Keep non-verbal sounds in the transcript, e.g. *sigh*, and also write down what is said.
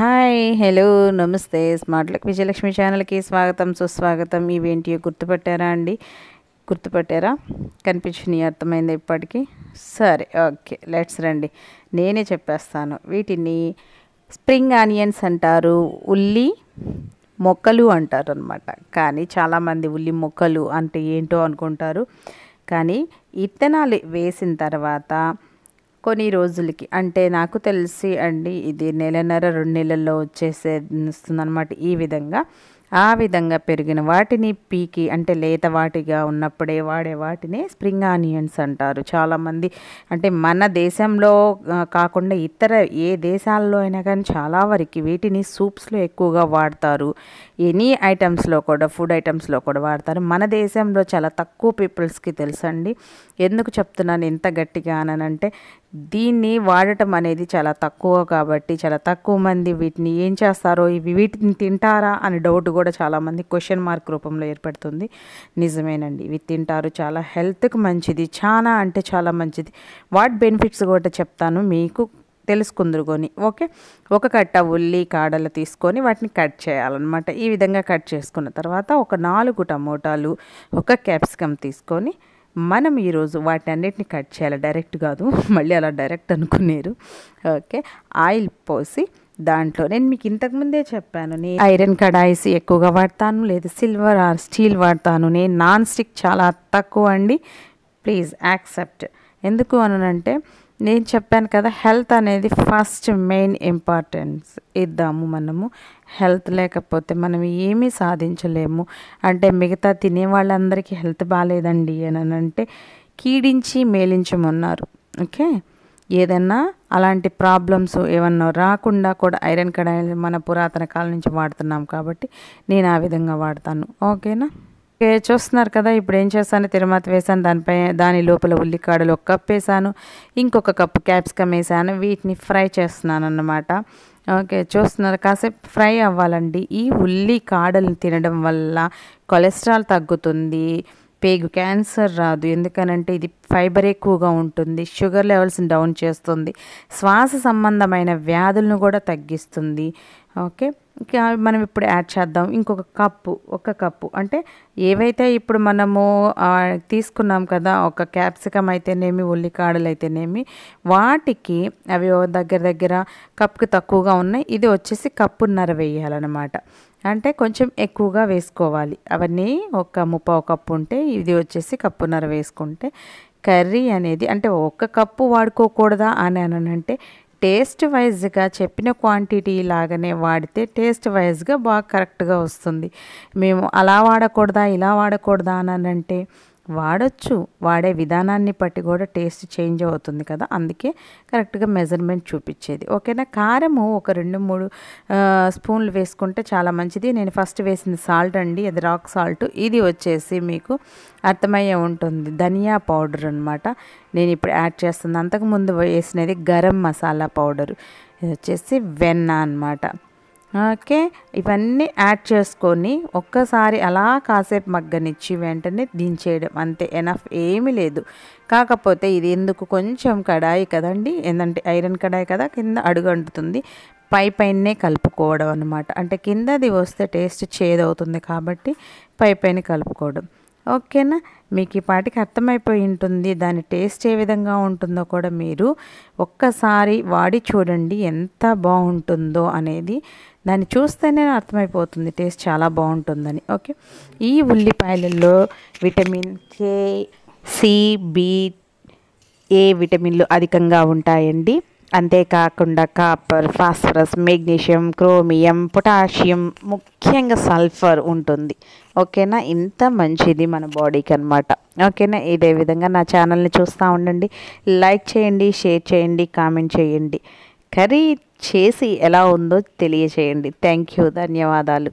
hi hello నమస్తే smart luck Vijayalakshmi ఛానల్కి స్వాగతం సుస్వాగతం ఇవేంటి గుర్తుపట్టారా అండి గుర్తుపట్టారా కనిపించినాయి అర్థమైంది ఇప్పటికీ సరే ఓకే లెట్స్ రండి నేనే చెప్పేస్తాను వీటిని స్ప్రింగ్ ఆనియన్స్ అంటారు ఉల్లి మొక్కలు అంటారు అనమాట కానీ చాలామంది ఉల్లి మొక్కలు అంటే ఏంటో అనుకుంటారు కానీ ఇత్తనాలు వేసిన తర్వాత కొన్ని రోజులకి అంటే నాకు తెలిసి అండి ఇది నెలన్నర రెండు నెలల్లో వచ్చేసే వస్తుందన్నమాట ఈ విధంగా ఆ విధంగా పెరిగిన వాటిని పీకి అంటే లేత వాటిగా ఉన్నప్పుడే వాడే వాటిని స్ప్రింగ్ ఆనియన్స్ అంటారు చాలామంది అంటే మన దేశంలో కాకుండా ఇతర ఏ దేశాల్లో అయినా కానీ చాలా వరకు వీటిని సూప్స్లో ఎక్కువగా వాడతారు ఎనీ ఐటమ్స్లో కూడా ఫుడ్ ఐటమ్స్లో కూడా వాడతారు మన దేశంలో చాలా తక్కువ పీపుల్స్కి తెలుసండి ఎందుకు చెప్తున్నాను ఎంత గట్టిగా అనంటే దీన్ని వాడటం అనేది చాలా తక్కువ కాబట్టి చాలా తక్కువ మంది వీటిని ఏం చేస్తారో ఇవి వీటిని తింటారా అని డౌట్ కూడా చాలామంది క్వశ్చన్ మార్క్ రూపంలో ఏర్పడుతుంది నిజమేనండి ఇవి తింటారు చాలా హెల్త్కి మంచిది చాలా అంటే చాలా మంచిది వాటి బెనిఫిట్స్ కూడా చెప్తాను మీకు తెలుసుకుందరుకొని ఓకే ఒక కట్ట ఉల్లి కాడలు తీసుకొని వాటిని కట్ చేయాలన్నమాట ఈ విధంగా కట్ చేసుకున్న తర్వాత ఒక నాలుగు టమోటాలు ఒక క్యాప్సికమ్ తీసుకొని మనం ఈరోజు వాటన్నిటిని కట్ చేయాలి డైరెక్ట్ కాదు *laughs* మళ్ళీ అలా డైరెక్ట్ అనుకునేరు ఓకే ఆయిల్ పోసి దాంట్లో నేను మీకు ఇంతకుముందే చెప్పాను నేను ఐరన్ కడాయిస్ ఎక్కువగా వాడతాను లేదా సిల్వర్ ఆర్ స్టీల్ వాడతాను నేను నాన్ స్టిక్ చాలా తక్కువ అండి ప్లీజ్ యాక్సెప్ట్ ఎందుకు అనంటే నేను చెప్పాను కదా హెల్త్ అనేది ఫస్ట్ మెయిన్ ఇంపార్టెన్స్ ఇద్దాము మనము హెల్త్ లేకపోతే మనం ఏమీ సాధించలేము అంటే మిగతా తినే వాళ్ళందరికీ హెల్త్ బాగాలేదండి అని అంటే కీడించి మేలించమన్నారు ఓకే ఏదన్నా అలాంటి ప్రాబ్లమ్స్ ఏమన్నా రాకుండా కూడా ఐరన్ కడాయిలు మన పురాతన కాలం నుంచి వాడుతున్నాం కాబట్టి నేను ఆ విధంగా వాడతాను ఓకేనా ఓకే చూస్తున్నారు కదా ఇప్పుడు ఏం చేస్తాను తిరుమాత వేసాను దానిపై దాని లోపల ఉల్లికాడలు ఒక కప్ వేసాను ఇంకొక కప్పు క్యాప్సికమ్ వేసాను వీటిని ఫ్రై చేస్తున్నాను అన్నమాట ఓకే చూస్తున్నారు కాసేపు ఫ్రై అవ్వాలండి ఈ ఉల్లి కాడలు తినడం వల్ల కొలెస్ట్రాల్ తగ్గుతుంది పేగు క్యాన్సర్ రాదు ఎందుకనంటే ఇది ఫైబర్ ఎక్కువగా ఉంటుంది షుగర్ లెవెల్స్ని డౌన్ చేస్తుంది శ్వాస సంబంధమైన వ్యాధులను కూడా తగ్గిస్తుంది ఓకే ఇంకా మనం ఇప్పుడు యాడ్ చేద్దాం ఇంకొక కప్పు ఒక కప్పు అంటే ఏవైతే ఇప్పుడు మనము తీసుకున్నాం కదా ఒక క్యాప్సికమ్ అయితేనేమి ఉల్లికాడలు అయితేనేమి వాటికి అవి దగ్గర దగ్గర కప్కి తక్కువగా ఉన్నాయి ఇది వచ్చేసి కప్పున్నర వేయాలన్నమాట అంటే కొంచెం ఎక్కువగా వేసుకోవాలి అవన్నీ ఒక ముప్పావు కప్పు ఉంటే ఇది వచ్చేసి కప్పున్నర వేసుకుంటే కర్రీ అనేది అంటే ఒక్క కప్పు వాడుకోకూడదా అని అనంటే టేస్ట్ వైజ్గా చెప్పిన క్వాంటిటీ లాగానే వాడితే టేస్ట్ వైజ్గా బాగా కరెక్ట్గా వస్తుంది మేము అలా వాడకూడదా ఇలా వాడకూడదా అని అంటే వాడచ్చు వాడే విధానాన్ని బట్టి కూడా టేస్ట్ చేంజ్ అవుతుంది కదా అందుకే కరెక్ట్గా మెజర్మెంట్ చూపించేది ఓకేనా కారము ఒక రెండు మూడు స్పూన్లు వేసుకుంటే చాలా మంచిది నేను ఫస్ట్ వేసిన సాల్ట్ అండి అది రాక్ సాల్ట్ ఇది వచ్చేసి మీకు అర్థమయ్యే ఉంటుంది ధనియా పౌడర్ అనమాట నేను ఇప్పుడు యాడ్ చేస్తుంది అంతకుముందు వేసినది గరం మసాలా పౌడరు ఇది వచ్చేసి వెన్న అనమాట ఓకే ఇవన్నీ యాడ్ చేసుకొని ఒక్కసారి అలా కాసేపు మగ్గనిచ్చి వెంటనే దించేయడం అంతే ఎనఫ్ ఏమీ లేదు కాకపోతే ఇది ఎందుకు కొంచెం కడాయి కదండి ఏంటంటే ఐరన్ కడాయి కదా కింద అడుగు పై పైనే కలుపుకోవడం అనమాట అంటే కిందది వస్తే టేస్ట్ చేదవుతుంది కాబట్టి పై పైన కలుపుకోవడం ఓకేనా మీకు ఈ పాటికి అర్థమైపోయి ఉంటుంది దాని టేస్ట్ ఏ విధంగా ఉంటుందో కూడా మీరు ఒక్కసారి వాడి చూడండి ఎంత బాగుంటుందో అనేది దాన్ని చూస్తేనే అర్థమైపోతుంది టేస్ట్ చాలా బాగుంటుందని ఓకే ఈ ఉల్లిపాయలలో విటమిన్ కే సిబి ఏ విటమిన్లు అధికంగా ఉంటాయండి అంతేకాకుండా copper phosphorus magnesium chromium potassium ముఖ్యంగా సల్ఫర్ ఉంటుంది ఓకేనా ఇంత మంచిది మన బాడీకి అనమాట ఓకేనా ఇదే విధంగా నా ఛానల్ని చూస్తూ ఉండండి లైక్ చేయండి షేర్ చేయండి కామెంట్ చేయండి కర్రీ చేసి ఎలా ఉందో తెలియచేయండి థ్యాంక్ యూ ధన్యవాదాలు